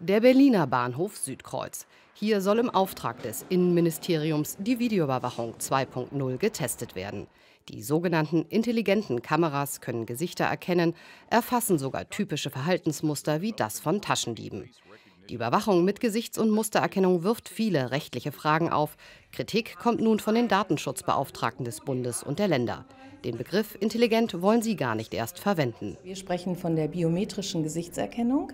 Der Berliner Bahnhof Südkreuz. Hier soll im Auftrag des Innenministeriums die Videoüberwachung 2.0 getestet werden. Die sogenannten intelligenten Kameras können Gesichter erkennen, erfassen sogar typische Verhaltensmuster wie das von Taschendieben. Die Überwachung mit Gesichts- und Mustererkennung wirft viele rechtliche Fragen auf. Kritik kommt nun von den Datenschutzbeauftragten des Bundes und der Länder. Den Begriff intelligent wollen sie gar nicht erst verwenden. Wir sprechen von der biometrischen Gesichtserkennung.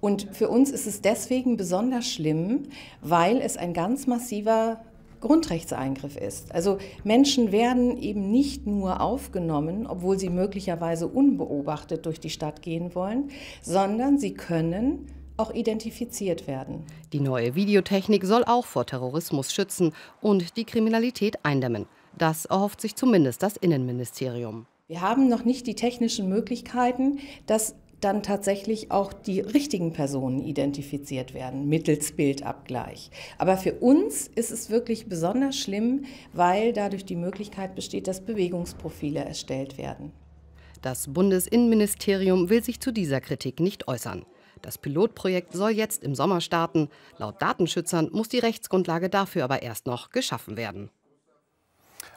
Und für uns ist es deswegen besonders schlimm, weil es ein ganz massiver Grundrechtseingriff ist. Also Menschen werden eben nicht nur aufgenommen, obwohl sie möglicherweise unbeobachtet durch die Stadt gehen wollen, sondern sie können auch identifiziert werden. Die neue Videotechnik soll auch vor Terrorismus schützen und die Kriminalität eindämmen. Das erhofft sich zumindest das Innenministerium. Wir haben noch nicht die technischen Möglichkeiten, dass dann tatsächlich auch die richtigen Personen identifiziert werden, mittels Bildabgleich. Aber für uns ist es wirklich besonders schlimm, weil dadurch die Möglichkeit besteht, dass Bewegungsprofile erstellt werden. Das Bundesinnenministerium will sich zu dieser Kritik nicht äußern. Das Pilotprojekt soll jetzt im Sommer starten. Laut Datenschützern muss die Rechtsgrundlage dafür aber erst noch geschaffen werden.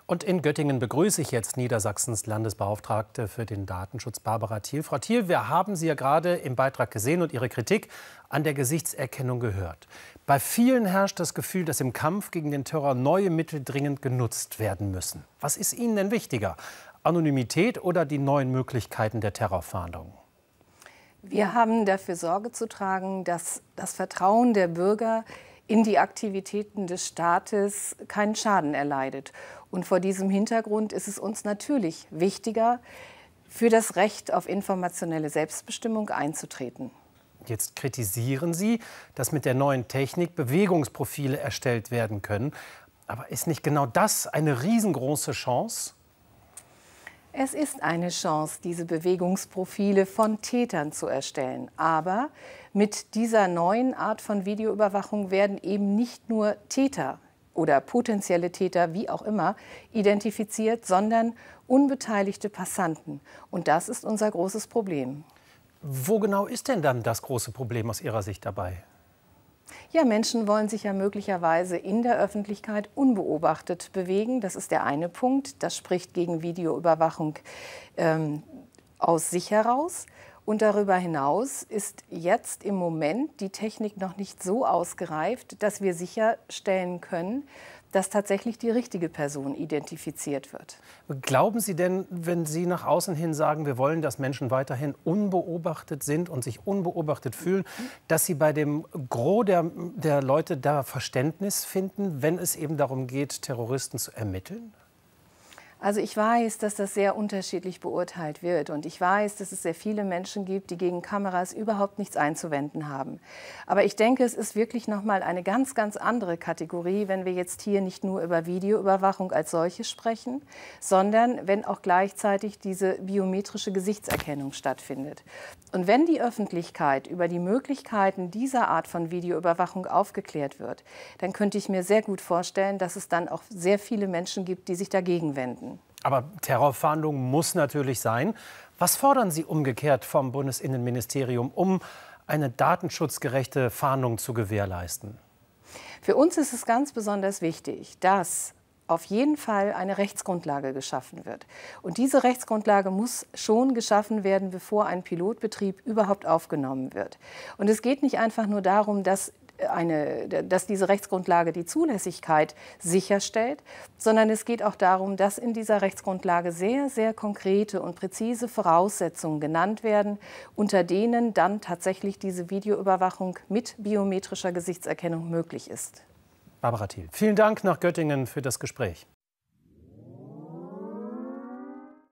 Und in Göttingen begrüße ich jetzt Niedersachsens Landesbeauftragte für den Datenschutz, Barbara Thiel. Frau Thiel, wir haben Sie ja gerade im Beitrag gesehen und Ihre Kritik an der Gesichtserkennung gehört. Bei vielen herrscht das Gefühl, dass im Kampf gegen den Terror neue Mittel dringend genutzt werden müssen. Was ist Ihnen denn wichtiger? Anonymität oder die neuen Möglichkeiten der Terrorfahndung? Wir haben dafür Sorge zu tragen, dass das Vertrauen der Bürger in die Aktivitäten des Staates keinen Schaden erleidet. Und vor diesem Hintergrund ist es uns natürlich wichtiger, für das Recht auf informationelle Selbstbestimmung einzutreten. Jetzt kritisieren Sie, dass mit der neuen Technik Bewegungsprofile erstellt werden können. Aber ist nicht genau das eine riesengroße Chance? Es ist eine Chance, diese Bewegungsprofile von Tätern zu erstellen. Aber mit dieser neuen Art von Videoüberwachung werden eben nicht nur Täter oder potenzielle Täter, wie auch immer, identifiziert, sondern unbeteiligte Passanten. Und das ist unser großes Problem. Wo genau ist denn dann das große Problem aus Ihrer Sicht dabei? Ja, Menschen wollen sich ja möglicherweise in der Öffentlichkeit unbeobachtet bewegen. Das ist der eine Punkt. Das spricht gegen Videoüberwachung ähm, aus sich heraus. Und darüber hinaus ist jetzt im Moment die Technik noch nicht so ausgereift, dass wir sicherstellen können, dass tatsächlich die richtige Person identifiziert wird. Glauben Sie denn, wenn Sie nach außen hin sagen, wir wollen, dass Menschen weiterhin unbeobachtet sind und sich unbeobachtet fühlen, dass Sie bei dem Gros der, der Leute da Verständnis finden, wenn es eben darum geht, Terroristen zu ermitteln? Also ich weiß, dass das sehr unterschiedlich beurteilt wird und ich weiß, dass es sehr viele Menschen gibt, die gegen Kameras überhaupt nichts einzuwenden haben. Aber ich denke, es ist wirklich noch mal eine ganz ganz andere Kategorie, wenn wir jetzt hier nicht nur über Videoüberwachung als solche sprechen, sondern wenn auch gleichzeitig diese biometrische Gesichtserkennung stattfindet. Und wenn die Öffentlichkeit über die Möglichkeiten dieser Art von Videoüberwachung aufgeklärt wird, dann könnte ich mir sehr gut vorstellen, dass es dann auch sehr viele Menschen gibt, die sich dagegen wenden. Aber Terrorfahndung muss natürlich sein. Was fordern Sie umgekehrt vom Bundesinnenministerium, um eine datenschutzgerechte Fahndung zu gewährleisten? Für uns ist es ganz besonders wichtig, dass auf jeden Fall eine Rechtsgrundlage geschaffen wird. Und diese Rechtsgrundlage muss schon geschaffen werden, bevor ein Pilotbetrieb überhaupt aufgenommen wird. Und es geht nicht einfach nur darum, dass eine, dass diese Rechtsgrundlage die Zulässigkeit sicherstellt, sondern es geht auch darum, dass in dieser Rechtsgrundlage sehr, sehr konkrete und präzise Voraussetzungen genannt werden, unter denen dann tatsächlich diese Videoüberwachung mit biometrischer Gesichtserkennung möglich ist. Barbara Thiel, vielen Dank nach Göttingen für das Gespräch.